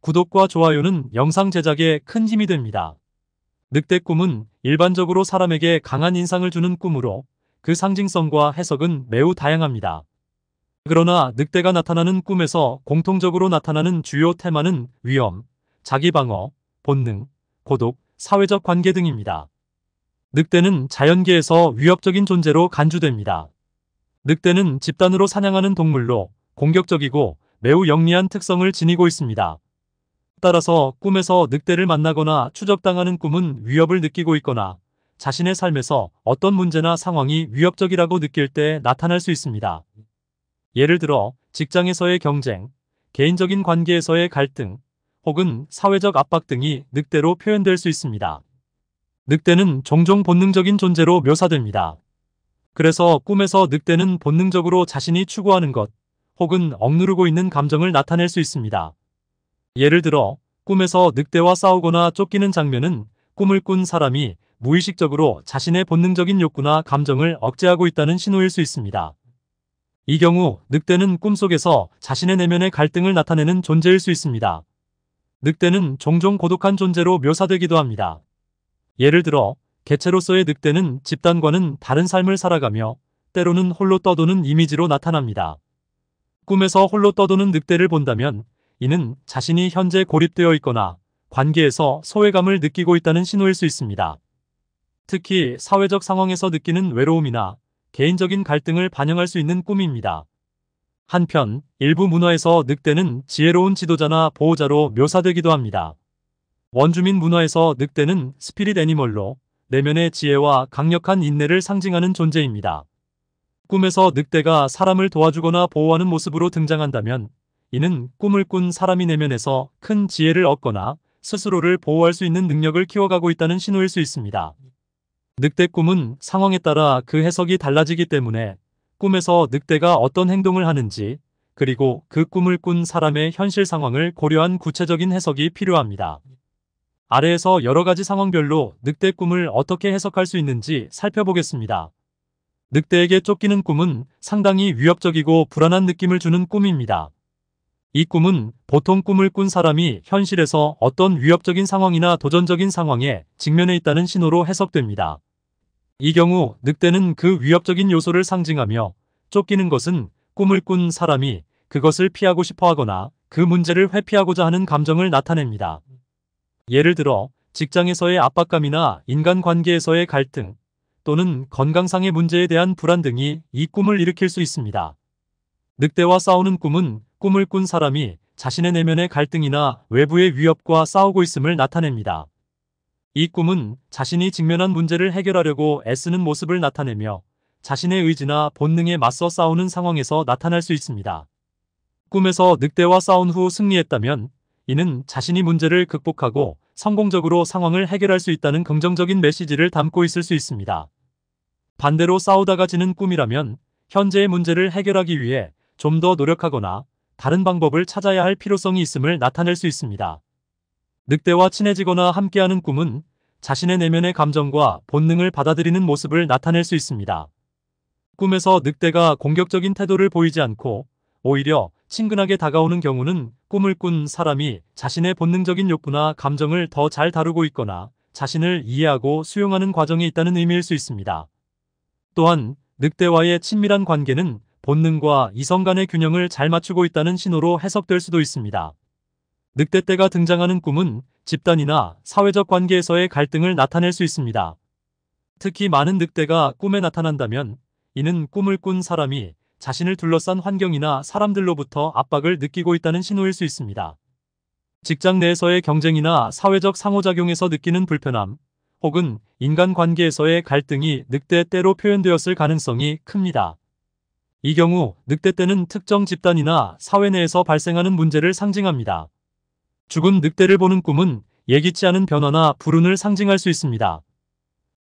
구독과 좋아요는 영상 제작에 큰 힘이 됩니다. 늑대 꿈은 일반적으로 사람에게 강한 인상을 주는 꿈으로 그 상징성과 해석은 매우 다양합니다. 그러나 늑대가 나타나는 꿈에서 공통적으로 나타나는 주요 테마는 위험, 자기방어, 본능, 고독, 사회적 관계 등입니다. 늑대는 자연계에서 위협적인 존재로 간주됩니다. 늑대는 집단으로 사냥하는 동물로 공격적이고 매우 영리한 특성을 지니고 있습니다. 따라서 꿈에서 늑대를 만나거나 추적당하는 꿈은 위협을 느끼고 있거나 자신의 삶에서 어떤 문제나 상황이 위협적이라고 느낄 때 나타날 수 있습니다. 예를 들어 직장에서의 경쟁, 개인적인 관계에서의 갈등, 혹은 사회적 압박 등이 늑대로 표현될 수 있습니다. 늑대는 종종 본능적인 존재로 묘사됩니다. 그래서 꿈에서 늑대는 본능적으로 자신이 추구하는 것, 혹은 억누르고 있는 감정을 나타낼 수 있습니다. 예를 들어 꿈에서 늑대와 싸우거나 쫓기는 장면은 꿈을 꾼 사람이 무의식적으로 자신의 본능적인 욕구나 감정을 억제하고 있다는 신호일 수 있습니다. 이 경우 늑대는 꿈속에서 자신의 내면의 갈등을 나타내는 존재일 수 있습니다. 늑대는 종종 고독한 존재로 묘사되기도 합니다. 예를 들어 개체로서의 늑대는 집단과는 다른 삶을 살아가며 때로는 홀로 떠도는 이미지로 나타납니다. 꿈에서 홀로 떠도는 늑대를 본다면 이는 자신이 현재 고립되어 있거나 관계에서 소외감을 느끼고 있다는 신호일 수 있습니다. 특히 사회적 상황에서 느끼는 외로움이나 개인적인 갈등을 반영할 수 있는 꿈입니다. 한편 일부 문화에서 늑대는 지혜로운 지도자나 보호자로 묘사되기도 합니다. 원주민 문화에서 늑대는 스피릿 애니멀로 내면의 지혜와 강력한 인내를 상징하는 존재입니다. 꿈에서 늑대가 사람을 도와주거나 보호하는 모습으로 등장한다면 이는 꿈을 꾼 사람이 내면에서 큰 지혜를 얻거나 스스로를 보호할 수 있는 능력을 키워가고 있다는 신호일 수 있습니다. 늑대 꿈은 상황에 따라 그 해석이 달라지기 때문에 꿈에서 늑대가 어떤 행동을 하는지 그리고 그 꿈을 꾼 사람의 현실 상황을 고려한 구체적인 해석이 필요합니다. 아래에서 여러 가지 상황별로 늑대 꿈을 어떻게 해석할 수 있는지 살펴보겠습니다. 늑대에게 쫓기는 꿈은 상당히 위협적이고 불안한 느낌을 주는 꿈입니다. 이 꿈은 보통 꿈을 꾼 사람이 현실에서 어떤 위협적인 상황이나 도전적인 상황에 직면해 있다는 신호로 해석됩니다. 이 경우 늑대는 그 위협적인 요소를 상징하며 쫓기는 것은 꿈을 꾼 사람이 그것을 피하고 싶어 하거나 그 문제를 회피하고자 하는 감정을 나타냅니다. 예를 들어 직장에서의 압박감이나 인간관계에서의 갈등 또는 건강상의 문제에 대한 불안 등이 이 꿈을 일으킬 수 있습니다. 늑대와 싸우는 꿈은 꿈을 꾼 사람이 자신의 내면의 갈등이나 외부의 위협과 싸우고 있음을 나타냅니다. 이 꿈은 자신이 직면한 문제를 해결하려고 애쓰는 모습을 나타내며 자신의 의지나 본능에 맞서 싸우는 상황에서 나타날 수 있습니다. 꿈에서 늑대와 싸운 후 승리했다면 이는 자신이 문제를 극복하고 성공적으로 상황을 해결할 수 있다는 긍정적인 메시지를 담고 있을 수 있습니다. 반대로 싸우다가 지는 꿈이라면 현재의 문제를 해결하기 위해 좀 더 노력하거나 다른 방법을 찾아야 할 필요성이 있음을 나타낼 수 있습니다. 늑대와 친해지거나 함께하는 꿈은 자신의 내면의 감정과 본능을 받아들이는 모습을 나타낼 수 있습니다. 꿈에서 늑대가 공격적인 태도를 보이지 않고 오히려 친근하게 다가오는 경우는 꿈을 꾼 사람이 자신의 본능적인 욕구나 감정을 더 잘 다루고 있거나 자신을 이해하고 수용하는 과정에 있다는 의미일 수 있습니다. 또한 늑대와의 친밀한 관계는 본능과 이성 간의 균형을 잘 맞추고 있다는 신호로 해석될 수도 있습니다. 늑대 때가 등장하는 꿈은 집단이나 사회적 관계에서의 갈등을 나타낼 수 있습니다. 특히 많은 늑대가 꿈에 나타난다면 이는 꿈을 꾼 사람이 자신을 둘러싼 환경이나 사람들로부터 압박을 느끼고 있다는 신호일 수 있습니다. 직장 내에서의 경쟁이나 사회적 상호작용에서 느끼는 불편함 혹은 인간관계에서의 갈등이 늑대 때로 표현되었을 가능성이 큽니다. 이 경우 늑대 때는 특정 집단이나 사회 내에서 발생하는 문제를 상징합니다. 죽은 늑대를 보는 꿈은 예기치 않은 변화나 불운을 상징할 수 있습니다.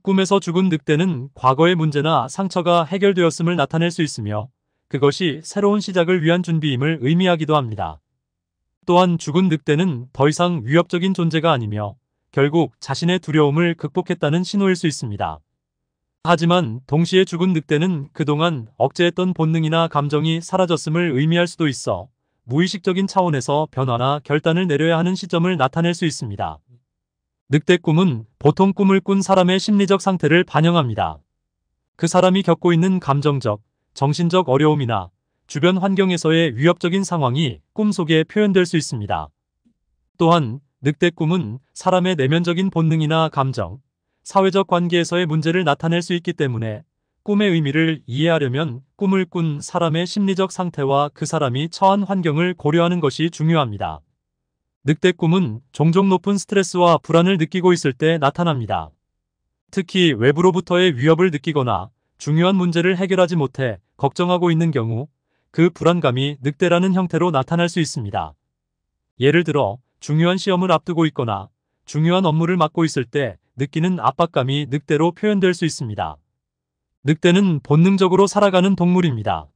꿈에서 죽은 늑대는 과거의 문제나 상처가 해결되었음을 나타낼 수 있으며 그것이 새로운 시작을 위한 준비임을 의미하기도 합니다. 또한 죽은 늑대는 더 이상 위협적인 존재가 아니며 결국 자신의 두려움을 극복했다는 신호일 수 있습니다. 하지만 동시에 죽은 늑대는 그동안 억제했던 본능이나 감정이 사라졌음을 의미할 수도 있어 무의식적인 차원에서 변화나 결단을 내려야 하는 시점을 나타낼 수 있습니다. 늑대 꿈은 보통 꿈을 꾼 사람의 심리적 상태를 반영합니다. 그 사람이 겪고 있는 감정적, 정신적 어려움이나 주변 환경에서의 위협적인 상황이 꿈속에 표현될 수 있습니다. 또한 늑대 꿈은 사람의 내면적인 본능이나 감정, 사회적 관계에서의 문제를 나타낼 수 있기 때문에 꿈의 의미를 이해하려면 꿈을 꾼 사람의 심리적 상태와 그 사람이 처한 환경을 고려하는 것이 중요합니다. 늑대 꿈은 종종 높은 스트레스와 불안을 느끼고 있을 때 나타납니다. 특히 외부로부터의 위협을 느끼거나 중요한 문제를 해결하지 못해 걱정하고 있는 경우 그 불안감이 늑대라는 형태로 나타날 수 있습니다. 예를 들어 중요한 시험을 앞두고 있거나 중요한 업무를 맡고 있을 때 느끼는 압박감이 늑대로 표현될 수 있습니다. 늑대는 본능적으로 살아가는 동물입니다.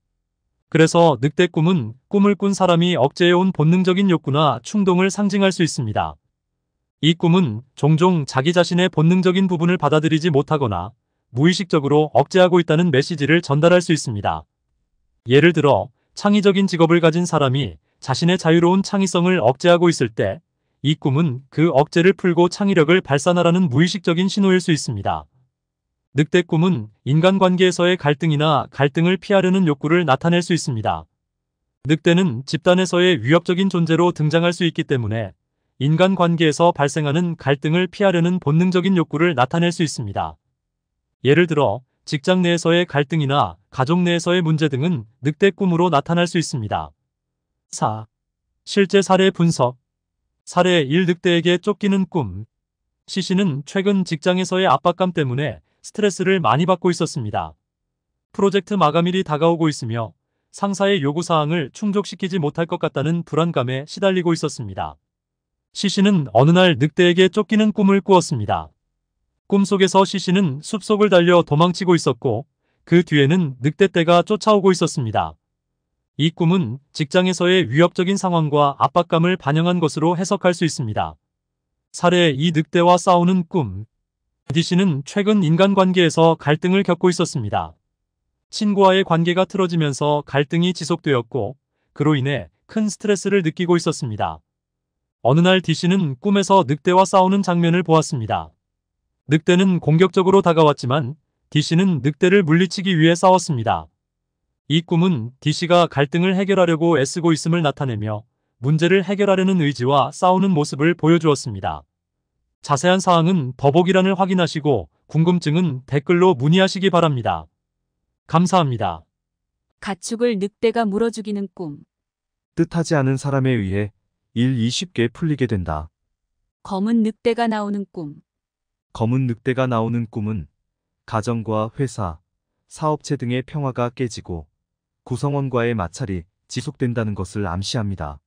그래서 늑대 꿈은 꿈을 꾼 사람이 억제해온 본능적인 욕구나 충동을 상징할 수 있습니다. 이 꿈은 종종 자기 자신의 본능적인 부분을 받아들이지 못하거나 무의식적으로 억제하고 있다는 메시지를 전달할 수 있습니다. 예를 들어 창의적인 직업을 가진 사람이 자신의 자유로운 창의성을 억제하고 있을 때이 꿈은 그 억제를 풀고 창의력을 발산하라는 무의식적인 신호일 수 있습니다. 늑대 꿈은 인간관계에서의 갈등이나 갈등을 피하려는 욕구를 나타낼 수 있습니다. 늑대는 집단에서의 위협적인 존재로 등장할 수 있기 때문에 인간관계에서 발생하는 갈등을 피하려는 본능적인 욕구를 나타낼 수 있습니다. 예를 들어 직장 내에서의 갈등이나 가족 내에서의 문제 등은 늑대 꿈으로 나타날 수 있습니다. 4. 실제 사례 분석 사례 1늑대에게 쫓기는 꿈. 시신은 최근 직장에서의 압박감 때문에 스트레스를 많이 받고 있었습니다. 프로젝트 마감일이 다가오고 있으며 상사의 요구사항을 충족시키지 못할 것 같다는 불안감에 시달리고 있었습니다. 시신은 어느 날 늑대에게 쫓기는 꿈을 꾸었습니다. 꿈속에서 시신은 숲속을 달려 도망치고 있었고 그 뒤에는 늑대떼가 쫓아오고 있었습니다. 이 꿈은 직장에서의 위협적인 상황과 압박감을 반영한 것으로 해석할 수 있습니다. 사례 이 늑대와 싸우는 꿈디 씨는 최근 인간관계에서 갈등을 겪고 있었습니다. 친구와의 관계가 틀어지면서 갈등이 지속되었고 그로 인해 큰 스트레스를 느끼고 있었습니다. 어느 날 디씨는 꿈에서 늑대와 싸우는 장면을 보았습니다. 늑대는 공격적으로 다가왔지만 디씨는 늑대를 물리치기 위해 싸웠습니다. 이 꿈은 DC가 갈등을 해결하려고 애쓰고 있음을 나타내며 문제를 해결하려는 의지와 싸우는 모습을 보여주었습니다. 자세한 사항은 더보기란을 확인하시고 궁금증은 댓글로 문의하시기 바랍니다. 감사합니다. 가축을 늑대가 물어 죽이는 꿈. 뜻하지 않은 사람에 의해 일 20개 풀리게 된다. 검은 늑대가 나오는 꿈. 검은 늑대가 나오는 꿈은 가정과 회사, 사업체 등의 평화가 깨지고 구성원과의 마찰이 지속된다는 것을 암시합니다.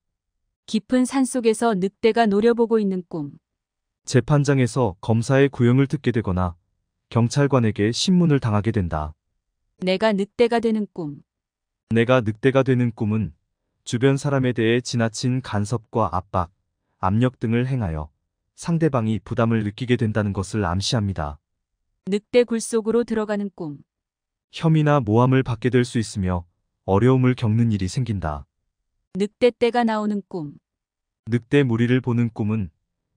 깊은 산속에서 늑대가 노려보고 있는 꿈. 재판장에서 검사의 구형을 듣게 되거나 경찰관에게 신문을 당하게 된다. 내가 늑대가 되는 꿈. 내가 늑대가 되는 꿈은 주변 사람에 대해 지나친 간섭과 압박, 압력 등을 행하여 상대방이 부담을 느끼게 된다는 것을 암시합니다. 늑대 굴 속으로 들어가는 꿈. 혐의나 모함을 받게 될 수 있으며 어려움을 겪는 일이 생긴다. 늑대 때가 나오는 꿈. 늑대 무리를 보는 꿈은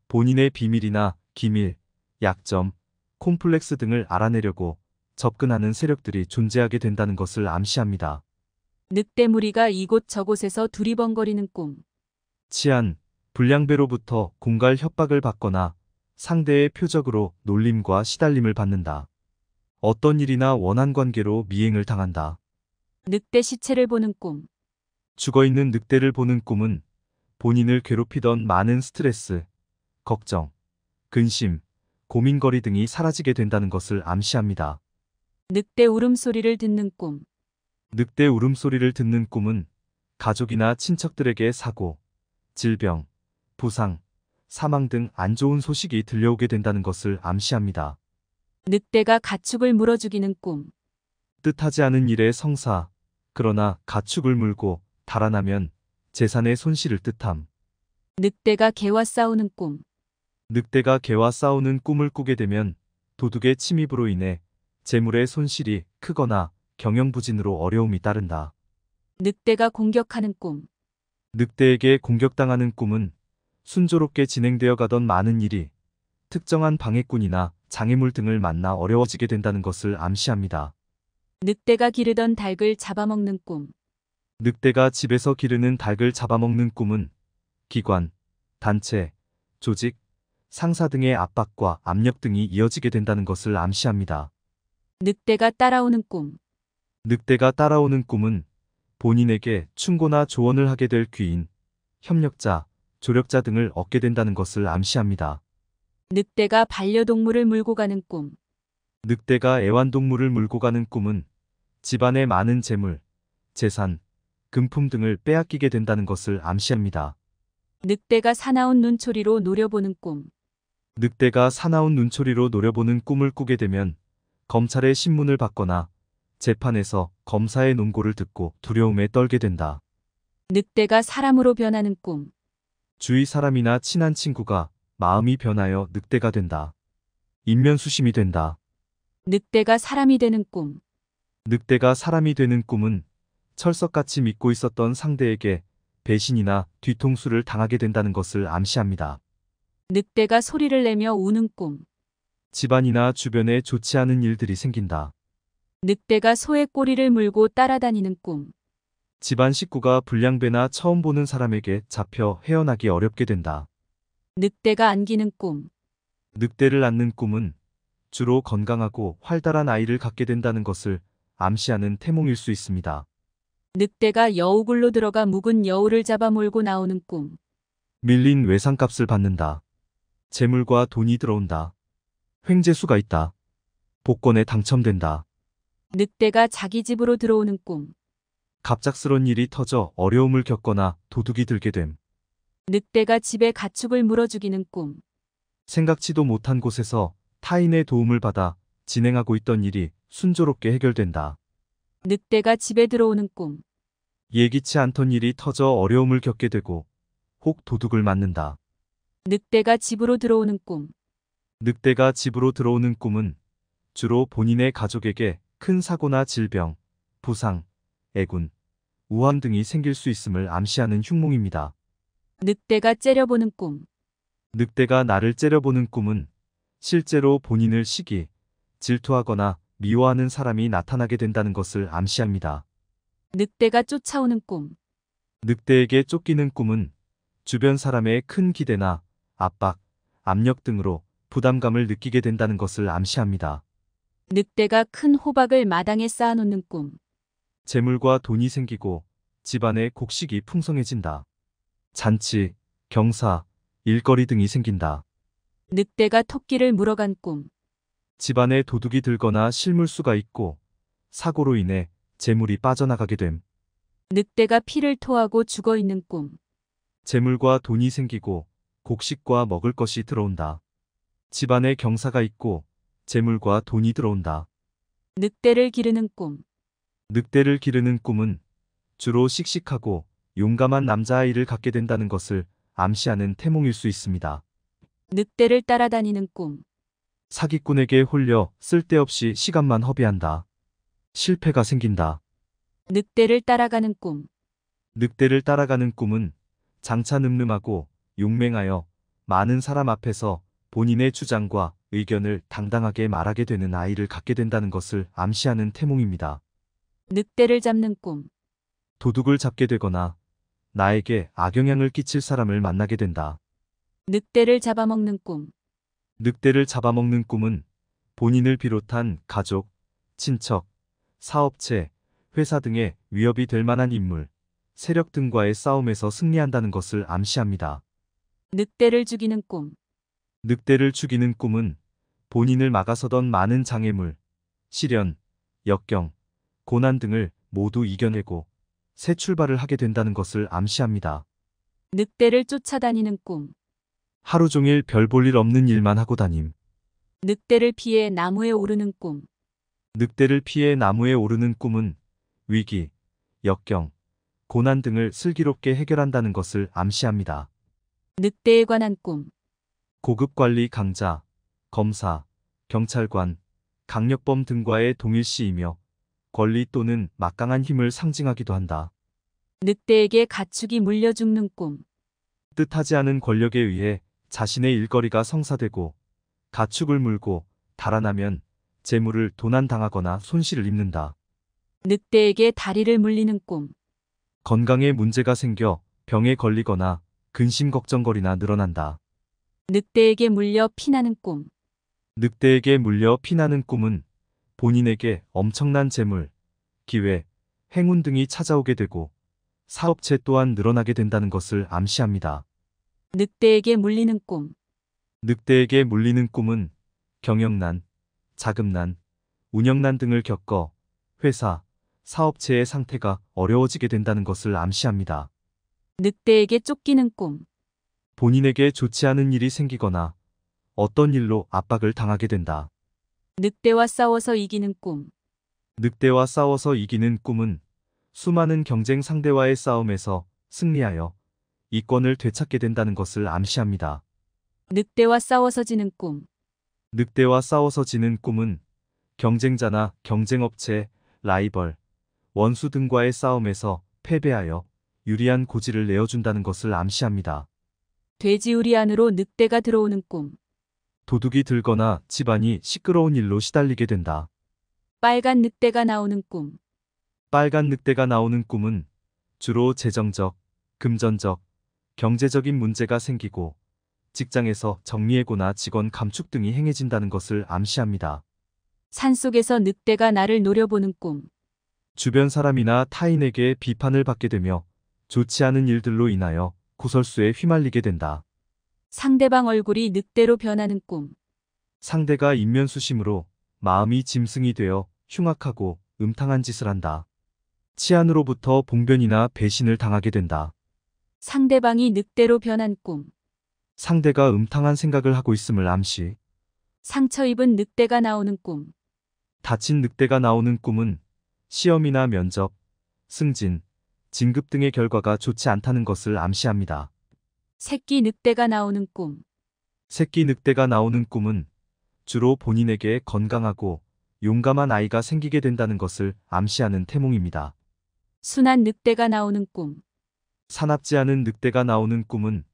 본인의 비밀이나 기밀, 약점, 콤플렉스 등을 알아내려고 접근하는 세력들이 존재하게 된다는 것을 암시합니다. 늑대 무리가 이곳 저곳에서 두리번거리는 꿈. 치안, 불량배로부터 공갈 협박을 받거나 상대의 표적으로 놀림과 시달림을 받는다. 어떤 일이나 원한 관계로 미행을 당한다. 늑대 시체를 보는 꿈. 죽어있는 늑대를 보는 꿈은 본인을 괴롭히던 많은 스트레스, 걱정, 근심, 고민거리 등이 사라지게 된다는 것을 암시합니다. 늑대 울음소리를 듣는 꿈. 늑대 울음소리를 듣는 꿈은 가족이나 친척들에게 사고, 질병, 부상, 사망 등 안 좋은 소식이 들려오게 된다는 것을 암시합니다. 늑대가 가축을 물어 죽이는 꿈. 뜻하지 않은 일의 성사, 그러나 가축을 물고 달아나면 재산의 손실을 뜻함. 늑대가 개와 싸우는 꿈. 늑대가 개와 싸우는 꿈을 꾸게 되면 도둑의 침입으로 인해 재물의 손실이 크거나 경영부진으로 어려움이 따른다. 늑대가 공격하는 꿈. 늑대에게 공격당하는 꿈은 순조롭게 진행되어 가던 많은 일이 특정한 방해꾼이나 장애물 등을 만나 어려워지게 된다는 것을 암시합니다. 늑대가 기르던 닭을 잡아먹는 꿈. 늑대가 집에서 기르는 닭을 잡아먹는 꿈은 기관, 단체, 조직, 상사 등의 압박과 압력 등이 이어지게 된다는 것을 암시합니다. 늑대가 따라오는 꿈. 늑대가 따라오는 꿈은 본인에게 충고나 조언을 하게 될 귀인, 협력자, 조력자 등을 얻게 된다는 것을 암시합니다. 늑대가 반려동물을 물고 가는 꿈. 늑대가 애완동물을 물고 가는 꿈은 집안의 많은 재물, 재산, 금품 등을 빼앗기게 된다는 것을 암시합니다. 늑대가 사나운 눈초리로 노려보는 꿈. 늑대가 사나운 눈초리로 노려보는 꿈을 꾸게 되면 검찰의 신문을 받거나 재판에서 검사의 논고를 듣고 두려움에 떨게 된다. 늑대가 사람으로 변하는 꿈. 주위 사람이나 친한 친구가 마음이 변하여 늑대가 된다. 인면수심이 된다. 늑대가 사람이 되는 꿈. 늑대가 사람이 되는 꿈은 철석같이 믿고 있었던 상대에게 배신이나 뒤통수를 당하게 된다는 것을 암시합니다. 늑대가 소리를 내며 우는 꿈. 집안이나 주변에 좋지 않은 일들이 생긴다. 늑대가 소의 꼬리를 물고 따라다니는 꿈. 집안 식구가 불량배나 처음 보는 사람에게 잡혀 헤어나기 어렵게 된다. 늑대가 안기는 꿈. 늑대를 안는 꿈은 주로 건강하고 활달한 아이를 갖게 된다는 것을 암시하는 태몽일 수 있습니다. 늑대가 여우굴로 들어가 묵은 여우를 잡아 몰고 나오는 꿈. 밀린 외상값을 받는다. 재물과 돈이 들어온다. 횡재수가 있다. 복권에 당첨된다. 늑대가 자기 집으로 들어오는 꿈. 갑작스런 일이 터져 어려움을 겪거나 도둑이 들게 됨. 늑대가 집에 가축을 물어 죽이는 꿈. 생각지도 못한 곳에서 타인의 도움을 받아 진행하고 있던 일이 순조롭게 해결된다. 늑대가 집에 들어오는 꿈. 예기치 않던 일이 터져 어려움을 겪게 되고 혹 도둑을 맞는다. 늑대가 집으로 들어오는 꿈. 늑대가 집으로 들어오는 꿈은 주로 본인의 가족에게 큰 사고나 질병, 부상, 애군, 우환 등이 생길 수 있음을 암시하는 흉몽입니다. 늑대가 째려보는 꿈. 늑대가 나를 째려보는 꿈은 실제로 본인을 시기, 질투하거나 미워하는 사람이 나타나게 된다는 것을 암시합니다. 늑대가 쫓아오는 꿈. 늑대에게 쫓기는 꿈은 주변 사람의 큰 기대나 압박, 압력 등으로 부담감을 느끼게 된다는 것을 암시합니다. 늑대가 큰 호박을 마당에 쌓아놓는 꿈. 재물과 돈이 생기고 집안의 곡식이 풍성해진다. 잔치, 경사, 일거리 등이 생긴다. 늑대가 토끼를 물어간 꿈. 집안에 도둑이 들거나 실물수가 있고 사고로 인해 재물이 빠져나가게 됨. 늑대가 피를 토하고 죽어 있는 꿈. 재물과 돈이 생기고 곡식과 먹을 것이 들어온다. 집안에 경사가 있고 재물과 돈이 들어온다. 늑대를 기르는 꿈. 늑대를 기르는 꿈은 주로 씩씩하고 용감한 남자아이를 갖게 된다는 것을 암시하는 태몽일 수 있습니다. 늑대를 따라다니는 꿈. 사기꾼에게 홀려 쓸데없이 시간만 허비한다. 실패가 생긴다. 늑대를 따라가는 꿈. 늑대를 따라가는 꿈은 장차 늠름하고 용맹하여 많은 사람 앞에서 본인의 주장과 의견을 당당하게 말하게 되는 아이를 갖게 된다는 것을 암시하는 태몽입니다. 늑대를 잡는 꿈. 도둑을 잡게 되거나 나에게 악영향을 끼칠 사람을 만나게 된다. 늑대를 잡아먹는 꿈. 늑대를 잡아먹는 꿈은 본인을 비롯한 가족, 친척, 사업체, 회사 등의 위협이 될 만한 인물, 세력 등과의 싸움에서 승리한다는 것을 암시합니다. 늑대를 죽이는 꿈. 늑대를 죽이는 꿈은 본인을 막아서던 많은 장애물, 시련, 역경, 고난 등을 모두 이겨내고 새 출발을 하게 된다는 것을 암시합니다. 늑대를 쫓아다니는 꿈. 하루 종일 별 볼 일 없는 일만 하고 다님. 늑대를 피해 나무에 오르는 꿈. 늑대를 피해 나무에 오르는 꿈은 위기, 역경, 고난 등을 슬기롭게 해결한다는 것을 암시합니다. 늑대에 관한 꿈. 고급 관리 강자, 검사, 경찰관, 강력범 등과의 동일시이며 권리 또는 막강한 힘을 상징하기도 한다. 늑대에게 가축이 물려 죽는 꿈. 뜻하지 않은 권력에 의해 자신의 일거리가 성사되고 가축을 물고 달아나면 재물을 도난당하거나 손실을 입는다. 늑대에게 다리를 물리는 꿈. 건강에 문제가 생겨 병에 걸리거나 근심 걱정거리나 늘어난다. 늑대에게 물려 피나는 꿈. 늑대에게 물려 피나는 꿈은 본인에게 엄청난 재물, 기회, 행운 등이 찾아오게 되고 사업체 또한 늘어나게 된다는 것을 암시합니다. 늑대에게 물리는 꿈. 늑대에게 물리는 꿈은 경영난, 자금난, 운영난 등을 겪어 회사, 사업체의 상태가 어려워지게 된다는 것을 암시합니다. 늑대에게 쫓기는 꿈. 본인에게 좋지 않은 일이 생기거나 어떤 일로 압박을 당하게 된다. 늑대와 싸워서 이기는 꿈. 늑대와 싸워서 이기는 꿈은 수많은 경쟁 상대와의 싸움에서 승리하여 이권을 되찾게 된다는 것을 암시합니다. 늑대와 싸워서 지는 꿈. 늑대와 싸워서 지는 꿈은 경쟁자나 경쟁업체, 라이벌, 원수 등과의 싸움에서 패배하여 유리한 고지를 내어준다는 것을 암시합니다. 돼지우리 안으로 늑대가 들어오는 꿈. 도둑이 들거나 집안이 시끄러운 일로 시달리게 된다. 빨간 늑대가 나오는 꿈. 빨간 늑대가 나오는 꿈은 주로 재정적, 금전적, 경제적인 문제가 생기고 직장에서 정리해고나 직원 감축 등이 행해진다는 것을 암시합니다. 산속에서 늑대가 나를 노려보는 꿈. 주변 사람이나 타인에게 비판을 받게 되며 좋지 않은 일들로 인하여 구설수에 휘말리게 된다. 상대방 얼굴이 늑대로 변하는 꿈. 상대가 인면수심으로 마음이 짐승이 되어 흉악하고 음탕한 짓을 한다. 치안으로부터 봉변이나 배신을 당하게 된다. 상대방이 늑대로 변한 꿈. 상대가 음탕한 생각을 하고 있음을 암시. 상처 입은 늑대가 나오는 꿈. 다친 늑대가 나오는 꿈은 시험이나 면접, 승진, 진급 등의 결과가 좋지 않다는 것을 암시합니다. 새끼 늑대가 나오는 꿈. 새끼 늑대가 나오는 꿈은 주로 본인에게 건강하고 용감한 아이가 생기게 된다는 것을 암시하는 태몽입니다. 순한 늑대가 나오는 꿈. 사납지 않은 늑대가 나오는 꿈은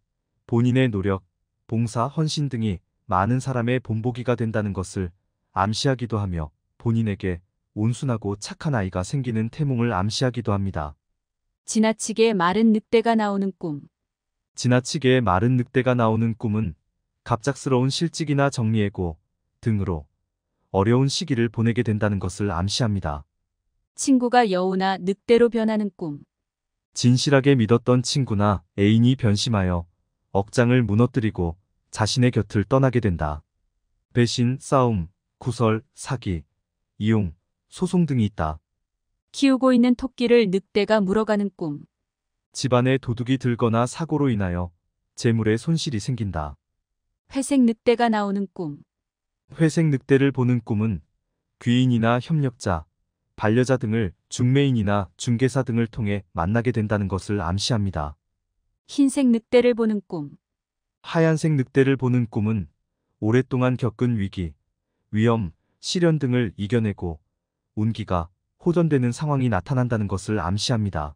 본인의 노력, 봉사, 헌신 등이 많은 사람의 본보기가 된다는 것을 암시하기도 하며 본인에게 온순하고 착한 아이가 생기는 태몽을 암시하기도 합니다. 지나치게 마른 늑대가 나오는 꿈 지나치게 마른 늑대가 나오는 꿈은 갑작스러운 실직이나 정리해고 등으로 어려운 시기를 보내게 된다는 것을 암시합니다. 친구가 여우나 늑대로 변하는 꿈 진실하게 믿었던 친구나 애인이 변심하여 억장을 무너뜨리고 자신의 곁을 떠나게 된다. 배신, 싸움, 구설, 사기, 이용, 소송 등이 있다. 키우고 있는 토끼를 늑대가 물어가는 꿈. 집안에 도둑이 들거나 사고로 인하여 재물에 손실이 생긴다. 회색 늑대가 나오는 꿈. 회색 늑대를 보는 꿈은 귀인이나 협력자, 반려자 등을 중매인이나 중개사 등을 통해 만나게 된다는 것을 암시합니다. 흰색 늑대를 보는 꿈. 하얀색 늑대를 보는 꿈은 오랫동안 겪은 위기, 위험, 시련 등을 이겨내고 운기가 호전되는 상황이 나타난다는 것을 암시합니다.